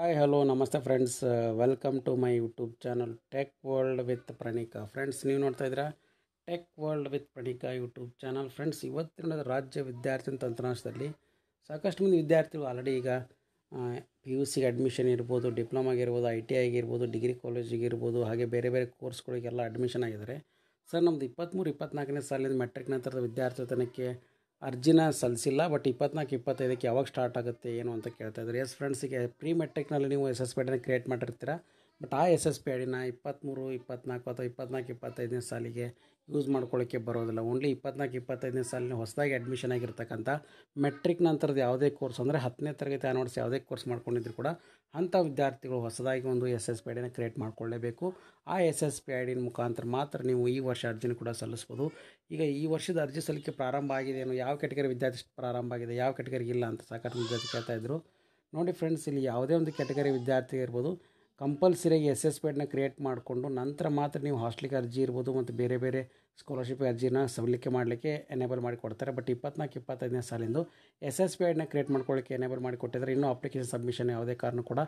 hi hello ನಮಸ್ತೆ friends welcome to my YouTube channel tech world with Pranika friends ನೀವು ನೋಡ್ತಾ ಇದ್ದೀರಾ tech world with Pranika YouTube channel friends ಇವತ್ತಿನ ರಾಜ್ಯ ವಿದ್ಯಾರ್ಥಿ ತಂತ್ರಾಂಶದಲ್ಲಿ ಸಾಕಷ್ಟು ಮಂದಿ ವಿದ್ಯಾರ್ಥಿಗಳು ಆಲ್ರೆಡಿ ಈಗ ಪಿ ಯು ಸಿಗೆ ಅಡ್ಮಿಷನ್ ಇರ್ಬೋದು ಡಿಪ್ಲೊಮಾಗಿರ್ಬೋದು ಐ ಟಿ ಆಗಿರ್ಬೋದು ಡಿಗ್ರಿ ಕಾಲೇಜಿಗೆ ಇರ್ಬೋದು ಹಾಗೆ ಬೇರೆ ಬೇರೆ ಕೋರ್ಸ್ಗಳಿಗೆಲ್ಲ ಅಡ್ಮಿಷನ್ ಆಗಿದ್ದಾರೆ ಸರ್ ನಮ್ಮದು ಇಪ್ಪತ್ತ್ಮೂರು ಇಪ್ಪತ್ತ್ನಾಲ್ಕನೇ ಸಾಲಿನ ಮೆಟ್ರಿಕ್ ನಂತರದ ವಿದ್ಯಾರ್ಥಿ ತನಕ್ಕೆ ಅರ್ಜಿನ ಸಲ್ಲಿಸಿಲ್ಲ ಬಟ್ ಇಪ್ಪತ್ನಾಲ್ಕು ಇಪ್ಪತ್ತೈದಕ್ಕೆ ಯಾವಾಗ ಸ್ಟಾರ್ಟ್ ಆಗುತ್ತೆ ಏನು ಅಂತ ಕೇಳ್ತಾ ಇದ್ದಾರೆ ಎಸ್ ಫ್ರೆಂಡ್ಸಿಗೆ ಪ್ರೀ ಮೆಟ್ರಿಕ್ನಲ್ಲಿ ನೀವು ಎಸ್ ಎಸ್ ಪಿ ಐಡಿನ ಕ್ರಿಯೇಟ್ ಮಾಡಿರ್ತೀರ ಬಟ್ ಆ ಎಸ್ ಎಸ್ ಪಿ ಐಡಿನ ಇಪ್ಪತ್ತ್ಮೂರು ಇಪ್ಪತ್ನಾಲ್ಕು ಅಥವಾ ಇಪ್ಪತ್ನಾಲ್ಕು ಇಪ್ಪತ್ತೈದನೇ ಸಾಲಿಗೆ ಯೂಸ್ ಮಾಡ್ಕೊಳ್ಳೋಕ್ಕೆ ಬರೋದಿಲ್ಲ ಓನ್ಲಿ ಇಪ್ಪತ್ನಾಲ್ಕು ಇಪ್ಪತ್ತೈದನೇ ಸಾಲಿನ ಹೊಸದಾಗಿ ಅಡ್ಮಿಷನ್ ಆಗಿರ್ತಕ್ಕಂಥ ಮೆಟ್ರಿಕ್ ನಂತರದ ಯಾವುದೇ ಕೋರ್ಸ್ ಅಂದರೆ ಹತ್ತನೇ ತರಗತಿ ಆನ್ವರ್ಡ್ಸ್ ಯಾವುದೇ ಕೋರ್ಸ್ ಮಾಡ್ಕೊಂಡಿದ್ರು ಕೂಡ ಅಂಥ ವಿದ್ಯಾರ್ಥಿಗಳು ಹೊಸದಾಗಿ ಒಂದು ಎಸ್ ಎಸ್ ಪಿ ಐಡಿನ ಕ್ರಿಯೇಟ್ ಮಾಡಿಕೊಳ್ಳೇಬೇಕು ಆ ಎಸ್ ಎಸ್ ಪಿ ಐಡಿನ ಮುಖಾಂತರ ಮಾತ್ರ ನೀವು ಈ ವರ್ಷ ಅರ್ಜಿನ ಕೂಡ ಸಲ್ಲಿಸ್ಬೋದು ಈಗ ಈ ವರ್ಷದ ಅರ್ಜಿ ಸಲ್ಲಿಕೆ ಪ್ರಾರಂಭ ಆಗಿದೆ ಯಾವ ಕೆಟಗರಿ ವಿದ್ಯಾರ್ಥಿ ಪ್ರಾರಂಭ ಆಗಿದೆ ಯಾವ ಕೆಟಗರಿಗೆ ಇಲ್ಲ ಅಂತ ಸಾಕಷ್ಟು ವಿದ್ಯಾರ್ಥಿ ಕೇಳ್ತಾ ಇದ್ದರು ನೋಡಿ ಫ್ರೆಂಡ್ಸ್ ಇಲ್ಲಿ ಯಾವುದೇ ಒಂದು ಕೆಟಗರಿ ವಿದ್ಯಾರ್ಥಿ ಇರ್ಬೋದು ಕಂಪಲ್ಸರಿಯಾಗಿ ಎಸ್ ಎಸ್ ಪೇಡ್ನ ಕ್ರಿಯೇಟ್ ಮಾಡಿಕೊಂಡು ನಂತರ ಮಾತ್ರ ನೀವು ಹಾಸ್ಟ್ಲಿಗೆ ಅರ್ಜಿ ಇರ್ಬೋದು ಮತ್ತು ಬೇರೆ ಬೇರೆ ಸ್ಕಾಲರ್ಶಿಪ್ ಅರ್ಜಿನ ಸಲ್ಲಿಕೆ ಮಾಡಲಿಕ್ಕೆ ಎನೇಬಲ್ ಮಾಡಿ ಕೊಡ್ತಾರೆ ಬಟ್ ಇಪ್ಪತ್ನಾಲ್ಕು ಇಪ್ಪತ್ತೈದನೇ ಸಾಲಿಂದು ಎಸ್ ಎಸ್ ಪೇಡ್ನ ಕ್ರಿಯೇಟ್ ಮಾಡ್ಕೊಳ್ಳಿಕ್ಕೆ ಎನೇಬಲ್ ಮಾಡಿ ಕೊಟ್ಟಿದ್ದಾರೆ ಇನ್ನೂ ಅಪ್ಲಿಕೇಶನ್ ಸಬ್ಮಿಷನ್ ಯಾವುದೇ ಕಾರಣ ಕೂಡ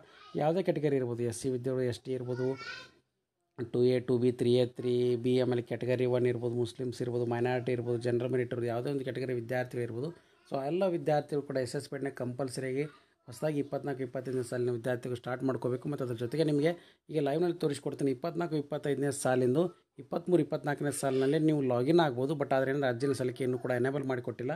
ಯಾವುದೇ ಕೆಟಗರಿ ಇರ್ಬೋದು ಎಸ್ ಸಿ ವಿದ್ಯಾರ್ಥಿ ಎಸ್ ಟಿ ಇರ್ಬೋದು two A two B three A three B ಆಮೇಲೆ ಕೆಟಗರಿ ಒನ್ ಇರ್ಬೋದು ಮುಸ್ಲಿಮ್ಸ್ ಇರ್ಬೋದು ಮೈನಾರಿಟಿ ಇರ್ಬೋದು ಜನರಲ್ ಮೆರಿಟ್ ಇರ್ಬೋದು ಯಾವುದೇ ಒಂದು ಕೆಟಗರಿ ವಿದ್ಯಾರ್ಥಿಗಳು ಇರ್ಬೋದು ಸೊ ಎಲ್ಲ ವಿದ್ಯಾರ್ಥಿಗಳು ಕೂಡ ಎಸ್ ಎಸ್ ಪೇಡ್ನ ಕಂಪಲ್ಸರಿಯಾಗಿ ಹೊಸದಾಗಿ ಇಪ್ಪತ್ನಾಲ್ಕು ಇಪ್ಪತ್ತೈದನೇ ಸಾಲಿನ ವಿದ್ಯಾರ್ಥಿಗಳು ಸ್ಟಾರ್ಟ್ ಮಾಡ್ಕೋಬೇಕು ಮತ್ತು ಅದ್ರ ಜೊತೆಗೆ ನಿಮಗೆ ಈಗ ಲೈವ್ನಲ್ಲಿ ತೋರಿಸ್ಕೊಡ್ತೀನಿ ಇಪ್ಪತ್ನಾಲ್ಕು ಇಪ್ಪತ್ತೈದನೇ ಸಾಲಿಂದು ಇಪ್ಪತ್ತ್ಮೂರು ಇಪ್ಪತ್ನಾಲ್ಕನೇ ಸಾಲಿನಲ್ಲಿ ನೀವು ಲಾಗಿನ್ ಆಗ್ಬೋದು ಬಟ್ ಆದರೆ ಅರ್ಜಿನ ಸಲ್ಲಿಕೆಯನ್ನು ಕೂಡ ಎನೇಬಲ್ ಮಾಡಿಕೊಟ್ಟಿಲ್ಲ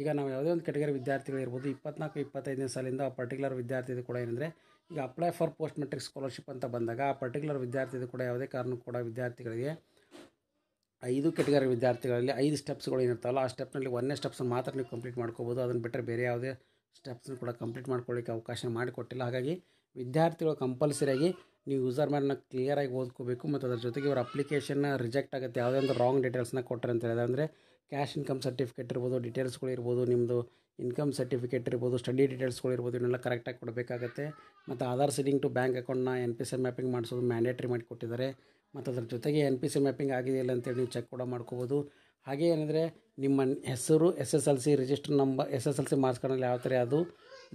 ಈಗ ನಾವು ಯಾವುದೇ ಒಂದು ಕೆಟಗರಿ ವಿದ್ಯಾರ್ಥಿಗಳು ಇಪ್ಪತ್ನಾಲ್ಕು ಇಪ್ಪತ್ತೈದನೇ ಸಾಲಿಂದ ಆ ಪರ್ಟಿಕ್ಯುಲರ್ ವಿದ್ಯಾರ್ಥಿದು ಕೂಡ ಏನಂದರೆ ಈಗ apply for post matric scholarship ಅಂತ ಬಂದಾಗ ಆ ಪರ್ಟಿಕ್ಯುಲರ್ ವಿದ್ಯಾರ್ಥಿದು ಕೂಡ ಯಾವುದೇ ಕಾರಣಕ್ಕೂ ಕೂಡ ವಿದ್ಯಾರ್ಥಿಗಳಿಗೆ ಐದು ಕೆಟಗರಿ ವಿದ್ಯಾರ್ಥಿಗಳಲ್ಲಿ ಐದು ಸ್ಟೆಪ್ಸ್ಗಳು ಏನಿರ್ತಾವಲ್ಲ ಆ ಸ್ಟೆಪ್ನಲ್ಲಿ ಒಂದೇ ಸ್ಟೆಪ್ಸ್ ಮಾತ್ರ ನೀವು ಕಂಪ್ಲೀಟ್ ಮಾಡ್ಕೋಬೋದು ಅದನ್ನು ಬಿಟ್ಟರೆ ಬೇರೆ ಯಾವುದೇ ಸ್ಟೆಪ್ಸ್ನ ಕೂಡ ಕಂಪ್ಲೀಟ್ ಮಾಡ್ಕೊಳ್ಳಿಕ್ಕೆ ಅವಕಾಶ ಮಾಡಿಕೊಟ್ಟಿಲ್ಲ ಹಾಗಾಗಿ ವಿದ್ಯಾರ್ಥಿಗಳು ಕಂಪಲ್ಸರಿಯಾಗಿ ನೀವು ಯೂಸರ್ ಮ್ಯಾಲನ್ನ ಕ್ಲಿಯರಾಗಿ ಓದ್ಕೋಬೇಕು ಮತ್ತು ಅದರ ಜೊತೆಗೆ ಇವರ ಅಪ್ಲಿಕೇಶನ್ನ ರಿಜೆಕ್ಟ್ ಆಗುತ್ತೆ ಯಾವುದೇ ಒಂದು ರಾಂಗ್ ಡೀಟೇಲ್ಸ್ನ ಕೊಟ್ಟರೆ ಅಂತ ಹೇಳಿದ್ರೆ ಅಂದರೆ ಕ್ಯಾಶ್ ಇನ್ಕಮ್ ಸರ್ಟಿಫಿಕೇಟ್ ಇರ್ಬೋದು ಡೀಟೇಲ್ಸ್ಗಳು ನಿಮ್ಮದು ಇನ್ಕಮ್ ಸರ್ಟಿಫಿಕೇಟ್ ಇರ್ಬೋದು ಸ್ಟಡಿ ಡೀಟೇಲ್ಸ್ಗಳು ಇರ್ಬೋದು ಇವನ್ನೆಲ್ಲ ಕರೆಕ್ಟಾಗಿ ಕೊಡಬೇಕಾಗುತ್ತೆ ಮತ್ತು ಆಧಾರ್ ಸಿಡಿಂಗ್ ಟು ಬ್ಯಾಂಕ್ ಅಕೌಂಟ್ನ ಎನ್ ಪಿ ಸಿ ಮ್ಯಾಪಿಂಗ್ ಮಾಡಿಸೋದು ಮ್ಯಾಂಡೇಟ್ರಿ ಕೊಟ್ಟಿದ್ದಾರೆ ಮತ್ತು ಅದ್ರ ಜೊತೆಗೆ ಎನ್ ಪಿ ಸಿ ಮ್ಯಾಪಿಂಗ್ ಆಗಿದೆಯಲ್ಲ ಅಂತೇಳಿ ನೀವು ಚೆಕ್ ಕೂಡ ಮಾಡ್ಕೋಬೋದು ಹಾಗೆ ಏನಂದರೆ ನಿಮ್ಮ ಹೆಸರು S S L C register number S S L C marks ಕಾರ್ಡ್ನಲ್ಲಿ ಯಾವ ಥರ ಅದು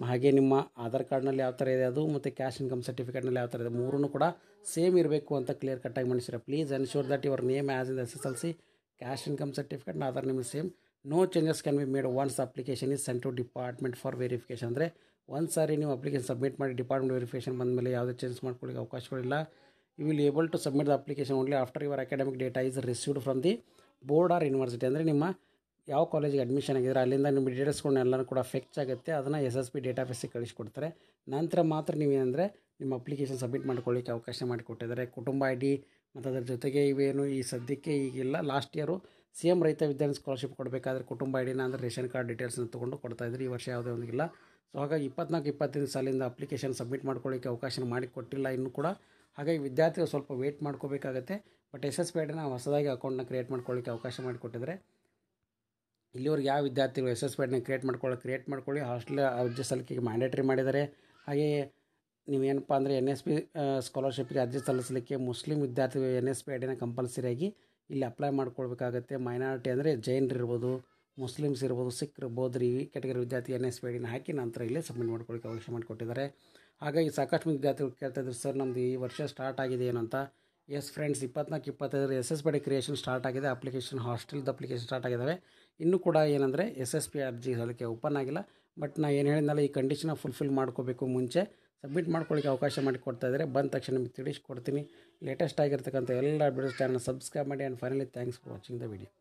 ಹಾಗೆ ನಿಮ್ಮ ಆಧಾರ್ ಕಾರ್ಡ್ನಲ್ಲಿ ಯಾವ ಥರ ಇದೆ ಅದು ಮತ್ತು ಕ್ಯಾಶ್ ಇನ್ಕಮ್ ಸರ್ಟಿಫಿಕೇಟ್ನಲ್ಲಿ ಯಾವ ಥರ ಇದೆ ಮೂರೂ ಕೂಡ ಸೇಮ್ ಇರಬೇಕು ಅಂತ ಕ್ಲಿಯರ್ ಕಟ್ಟಾಗಿ ಮಾಡಿಸಿರ please sure that your name as in S S L C caste income certificate Aadhaar ನಿಮ್ಮ same no changes can be made once application is sent to department for verification ಅಂದರೆ ಒಂದು ಸಾರಿ ನೀವು ಅಪ್ಲಿಕೇಶನ್ ಸಬ್ಮಿಟ್ ಮಾಡಿ department verification ಬಂದ ಮೇಲೆ ಯಾವುದೇ change ಮಾಡ್ಕೊಳ್ಳಿಕ್ಕೆ ಅವಕಾಶಗಳಿಲ್ಲ you will able to submit the application only after your academic data is received from the board or university ಅಂದರೆ ನಿಮ್ಮ ಯಾವ ಕಾಲೇಜಿಗೆ ಅಡ್ಮಿಷನ್ ಆಗಿದ್ರೆ ಅಲ್ಲಿಂದ ನಿಮ್ಮ ಎಲ್ಲರೂ ಕೂಡ ಫೆಚ್ ಆಗುತ್ತೆ ಅದನ್ನು ಎಸ್ ಎಸ್ ಪಿ ಡೇಟಾ ಬೇಸಿಗೆ ಕಳಿಸ್ಕೊಡ್ತಾರೆ ನಂತರ ಮಾತ್ರ ನೀವೇನೆಂದರೆ ನಿಮ್ಮ ಅಪ್ಲಿಕೇಶನ್ ಸಬ್ಮಿಟ್ ಮಾಡ್ಕೊಳ್ಳಿಕ್ಕೆ ಅವಕಾಶ ಮಾಡಿಕೊಟ್ಟಿದ್ದಾರೆ ಕುಟುಂಬ ಐ ಡಿ ಮತ್ತು ಅದರ ಜೊತೆಗೆ ಇವೇನು ಈ ಸದ್ಯಕ್ಕೆ ಈಗಿಲ್ಲ ಲಾಸ್ಟ್ ಇಯರು ಸಿ ಎಮ್ ರೈತ ವಿದ್ಯಾರ್ಥಿ ಸ್ಕಾಲರ್ಶಿಪ್ ಕೊಡಬೇಕಾದ್ರೆ ಕುಟುಂಬ ಐ ಡಿನ ಅಂದರೆ ರೇಷನ್ ಕಾರ್ಡ್ ಡೀಟೇಲ್ಸ್ನ ತೊಗೊಂಡು ಕೊಡ್ತಾಯಿದ್ರು ಈ ವರ್ಷ ಯಾವುದೇ ಒಂದಿಲ್ಲ ಸೊ ಹಾಗಾಗಿ ಇಪ್ಪತ್ನಾಲ್ಕು ಇಪ್ಪತ್ತೈದು ಸಾಲಿಂದ ಅಪ್ಲಿಕೇಶನ್ ಸಬ್ಮಿಟ್ ಮಾಡ್ಕೊಳ್ಳಿಕ್ಕೆ ಅವಕಾಶ ಮಾಡಿಕೊಟ್ಟಿಲ್ಲ ಇನ್ನೂ ಕೂಡ ಹಾಗಾಗಿ ವಿದ್ಯಾರ್ಥಿಗಳು ಸ್ವಲ್ಪ ವೇಟ್ ಮಾಡ್ಕೋಬೇಕಾಗತ್ತೆ ಬಟ್ ಎಸ್ ಎಸ್ ಪಿ ಐಡಿನ ಹೊಸದಾಗಿ ಅಕೌಂಟ್ನ ಕ್ರಿಯೇಟ್ ಮಾಡ್ಕೊಳ್ಳಿಕ್ಕೆ ಅವಕಾಶ ಮಾಡಿಕೊಟ್ಟಿದ್ದಾರೆ ಇಲ್ಲಿವರೆಗೆ ಯಾವ ವಿದ್ಯಾರ್ಥಿಗಳು ಎಸ್ ಎಸ್ ಪೇಡ್ನ ಕ್ರಿಯೇಟ್ ಮಾಡ್ಕೊಳ್ಳಿ ಕ್ರಿಯೇಟ್ ಮಾಡ್ಕೊಳ್ಳಿ ಹಾಸ್ಟೆಲ್ ಅರ್ಜಿ ಸಲ್ಲಿಕೆಗೆ ಮ್ಯಾಂಡೇಟ್ರಿ ಮಾಡಿದ್ದಾರೆ ಹಾಗೆಯೇ ನೀವೇನಪ್ಪ ಅಂದರೆ ಎನ್ ಎಸ್ ಪಿ ಸ್ಕಾಲರ್ಶಿಪ್ಗೆ ಅರ್ಜಿ ಸಲ್ಲಿಸಲಿಕ್ಕೆ ಮುಸ್ಲಿಂ ವಿದ್ಯಾರ್ಥಿಗಳು ಎನ್ ಎಸ್ ಪಿ ಐಡಿನ ಕಂಪಲ್ಸರಿಯಾಗಿ ಇಲ್ಲಿ ಅಪ್ಲೈ ಮಾಡ್ಕೊಳ್ಬೇಕಾಗುತ್ತೆ ಮೈನಾರಿಟಿ ಅಂದರೆ ಜೈನರು ಇರ್ಬೋದು ಮುಸ್ಲಿಮ್ಸ್ ಇರ್ಬೋದು ಸಿಖ್ ಇರ್ಬೋದು ಈ ಕೆಟಗರಿ ವಿದ್ಯಾರ್ಥಿ ಎನ್ ಎಸ್ ಪಿ ಐಡಿನ ಹಾಕಿ ನಂತರ ಇಲ್ಲಿ ಸಬ್ಮಿಟ್ ಮಾಡ್ಕೊಳ್ಳಿಕ್ಕೆ ಅವಕಾಶ ಮಾಡಿಕೊಟ್ಟಿದ್ದಾರೆ ಹಾಗಾಗಿ ಸಾಕಷ್ಟು ವಿದ್ಯಾರ್ಥಿಗಳು ಇದ್ದರು ಸರ್ ನಮ್ಮದು ಈ ವರ್ಷ ಸ್ಟಾರ್ಟ್ ಆಗಿದೆ ಏನಂತ ಎಸ್ ಫ್ರೆಂಡ್ಸ್ ಇಪ್ಪತ್ನಾಲ್ಕು ಇಪ್ಪತ್ತೈದರ S S P creation start ಆಗಿದೆ ಅಪ್ಲಿಕೇಶನ್ ಹಾಸ್ಟೆಲ್ದು ಅಪ್ಲಿಕೇಶನ್ ಸ್ಟಾರ್ಟ್ ಆಗಿದ್ದಾವೆ ಇನ್ನು ಕೂಡ ಏನಂದರೆ ಎಸ್ ಎಸ್ ಪಿ ಅರ್ಜಿ ಅದಕ್ಕೆ ಓಪನ್ ಆಗಿಲ್ಲ ಬಟ್ ನಾನು ಏನು ಹೇಳಿದ್ನಲ್ಲ ಈ ಕಂಡೀಷನ ಫುಲ್ಫಿಲ್ ಮಾಡ್ಕೋಬೇಕು ಮುಂಚೆ ಸಬ್ಮಿಟ್ ಮಾಡ್ಕೊಳ್ಳಿಕ್ಕೆ ಅವಕಾಶ ಮಾಡಿ ಕೊಡ್ತಾ ಇದ್ದಾರೆ ಬಂದ ತಕ್ಷಣ ನಿಮಗೆ ತಿಳಿಸ್ಕೊಡ್ತೀನಿ ಲೇಟೆಸ್ಟ್ ಆಗಿರ್ತಕ್ಕಂಥ ಎಲ್ಲ ಬಿಡಿಸ್ ಚಾನಲ್ ಸಬ್ಸ್ಕ್ರೈಬ್ ಮಾಡಿ and finally thanks for watching the video